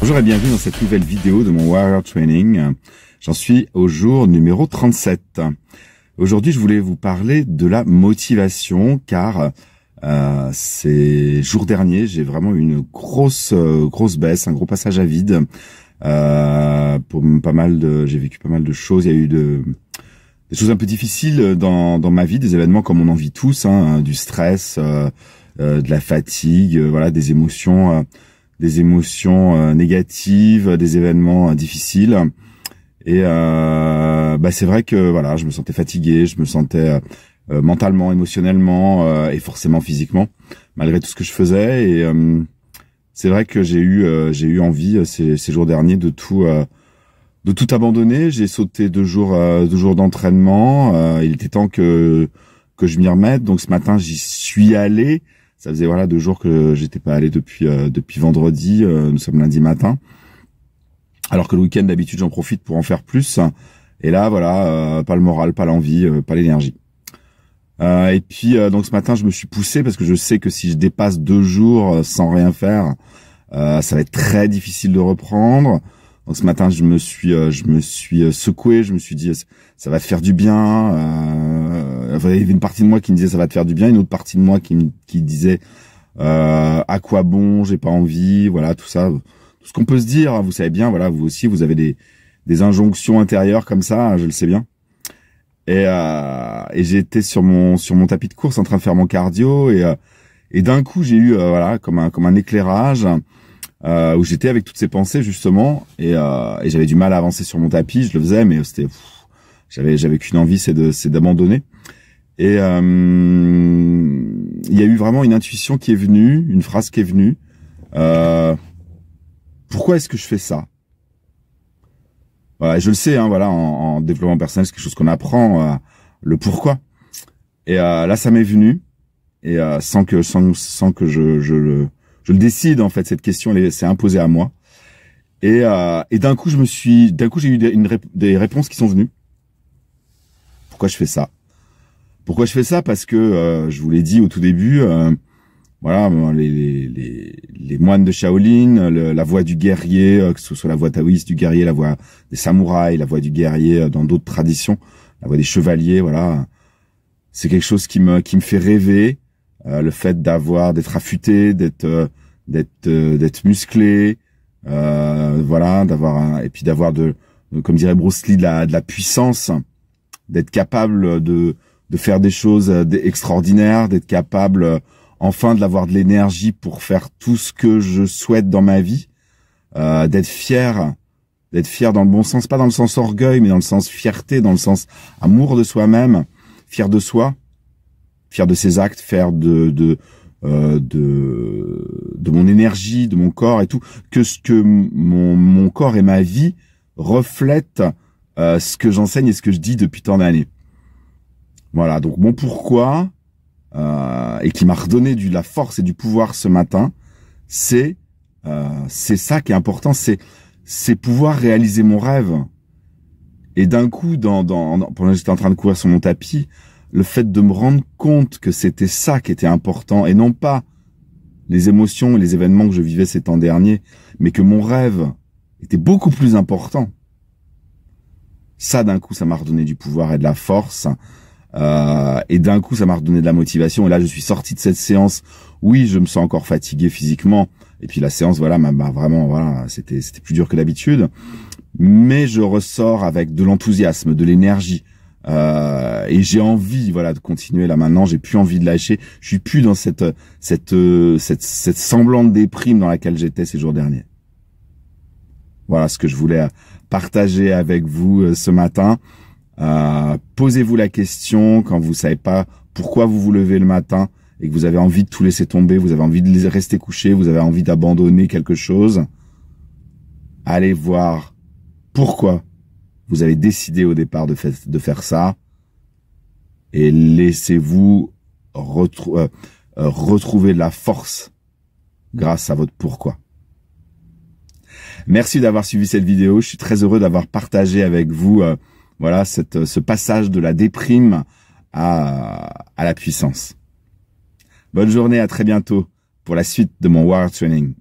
Bonjour et bienvenue dans cette nouvelle vidéo de mon Warrior Training. J'en suis au jour numéro 37. Aujourd'hui, je voulais vous parler de la motivation car euh, ces jours derniers, j'ai vraiment eu une grosse euh, grosse baisse, un gros passage à vide. Euh, pour pas mal de, j'ai vécu pas mal de choses. Il y a eu de, des choses un peu difficiles dans, dans ma vie, des événements comme on en vit tous, hein, du stress, euh, euh de la fatigue, euh, voilà, des émotions des émotions euh, négatives, des événements euh, difficiles. Et euh, bah, c'est vrai que voilà, je me sentais fatigué, je me sentais mentalement, émotionnellement et forcément physiquement, malgré tout ce que je faisais. Et c'est vrai que j'ai eu j'ai eu envie ces, jours derniers de tout de tout abandonner. J'ai sauté deux jours deux jours d'entraînement. il était temps que que je m'y remette. Donc ce matin j'y suis allé. Ça faisait voilà deux jours que j'étais pas allé depuis euh, depuis vendredi. Euh, nous sommes lundi matin. Alors que le week-end d'habitude j'en profite pour en faire plus. Et là voilà, euh, pas le moral, pas l'envie, pas l'énergie. et puis donc ce matin je me suis poussé parce que je sais que si je dépasse deux jours sans rien faire, ça va être très difficile de reprendre. Donc ce matin, je me suis, je me suis secoué, je me suis dit, ça va te faire du bien. Euh, il y avait une partie de moi qui me disait ça va te faire du bien, une autre partie de moi qui, me, qui disait euh, à quoi bon, j'ai pas envie, voilà tout ça, tout ce qu'on peut se dire. Hein, vous savez bien, voilà, vous aussi vous avez des, des injonctions intérieures comme ça, hein, je le sais bien. Et, euh, et j'étais sur mon sur mon tapis de course en train de faire mon cardio et, euh, et d'un coup j'ai eu euh, voilà comme un comme un éclairage. Euh, où j'étais avec toutes ces pensées justement et, euh, et j'avais du mal à avancer sur mon tapis je le faisais mais c'était j'avais j'avais qu'une envie c'est de c'est d'abandonner et euh, il y a eu vraiment une intuition qui est venue, une phrase qui est venue. Euh, pourquoi est-ce que je fais ça voilà, je le sais, hein, voilà, en, en développement personnel, c'est quelque chose qu'on apprend, euh, le pourquoi. Et euh, là, ça m'est venu, et sans que sans, sans que je, je, le, je le décide en fait, cette question s'est imposée à moi. Et, et d'un coup, je me suis, d'un coup, j'ai eu des, des réponses qui sont venues. Pourquoi je fais ça pourquoi je fais ça Parce que euh, je vous l'ai dit au tout début, euh, voilà, euh, les, moines de Shaolin, la voix du guerrier, que ce soit la voix taoïste du guerrier, la voix des samouraïs, la voix du guerrier dans d'autres traditions, la voix des chevaliers, voilà, c'est quelque chose qui me qui me fait rêver. le fait d'avoir d'être affûté, d'être d'être d'être musclé, voilà, d'avoir et puis d'avoir de, comme dirait Bruce Lee, de la, de la puissance, d'être capable de de faire des choses euh, extraordinaires, d'être capable euh, enfin de l'avoir de l'énergie pour faire tout ce que je souhaite dans ma vie, euh, d'être fier, d'être fier dans le bon sens, pas dans le sens orgueil, mais dans le sens fierté, dans le sens amour de soi-même, fier de soi, fier de ses actes, fier de de, euh, de de mon énergie, de mon corps et tout, que ce que mon, corps et ma vie reflètent ce que j'enseigne et ce que je dis depuis tant d'années. Voilà, donc mon pourquoi, euh, et qui m'a redonné du, la force et du pouvoir ce matin, c'est euh, c'est ça qui est important, c'est c'est pouvoir réaliser mon rêve. Et d'un coup, dans, dans, pendant que j'étais en train de courir sur mon tapis, le fait de me rendre compte que c'était ça qui était important, et non pas les émotions et les événements que je vivais ces temps derniers, mais que mon rêve était beaucoup plus important. Ça, d'un coup, ça m'a redonné du pouvoir et de la force. Euh, et d'un coup, ça m'a redonné de la motivation. Et là, je suis sorti de cette séance. Oui, je me sens encore fatigué physiquement. Et puis la séance, voilà, m'a vraiment, voilà, c'était plus dur que d'habitude. Mais je ressors avec de l'enthousiasme, de l'énergie. Euh, et j'ai envie, voilà, de continuer là maintenant. J'ai plus envie de lâcher. Je suis plus dans cette cette euh, cette, cette semblante déprime dans laquelle j'étais ces jours derniers. Voilà ce que je voulais partager avec vous euh, ce matin. Euh, posez-vous la question quand vous savez pas pourquoi vous vous levez le matin et que vous avez envie de tout laisser tomber, vous avez envie de rester couché, vous avez envie d'abandonner quelque chose. Allez voir pourquoi vous avez décidé au départ de, de faire ça et laissez-vous euh, euh, retrouver la force grâce à votre pourquoi. Merci d'avoir suivi cette vidéo. Je suis très heureux d'avoir partagé avec vous voilà euh, ce passage de la déprime à, à la puissance. Bonne journée, à très bientôt pour la suite de mon War Training.